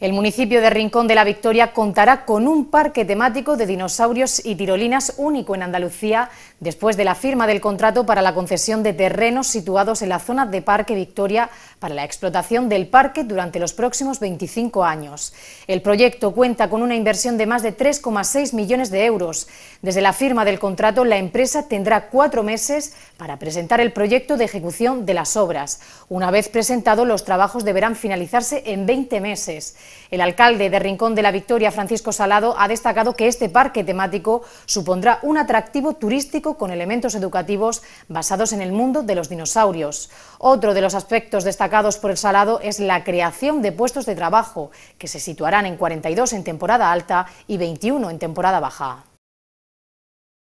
El municipio de Rincón de la Victoria contará con un parque temático de dinosaurios y tirolinas único en Andalucía después de la firma del contrato para la concesión de terrenos situados en la zona de Parque Victoria para la explotación del parque durante los próximos 25 años. El proyecto cuenta con una inversión de más de 3,6 millones de euros. Desde la firma del contrato, la empresa tendrá cuatro meses para presentar el proyecto de ejecución de las obras. Una vez presentado, los trabajos deberán finalizarse en 20 meses. El alcalde de Rincón de la Victoria, Francisco Salado, ha destacado que este parque temático supondrá un atractivo turístico con elementos educativos basados en el mundo de los dinosaurios. Otro de los aspectos destacados por el Salado es la creación de puestos de trabajo, que se situarán en 42 en temporada alta y 21 en temporada baja.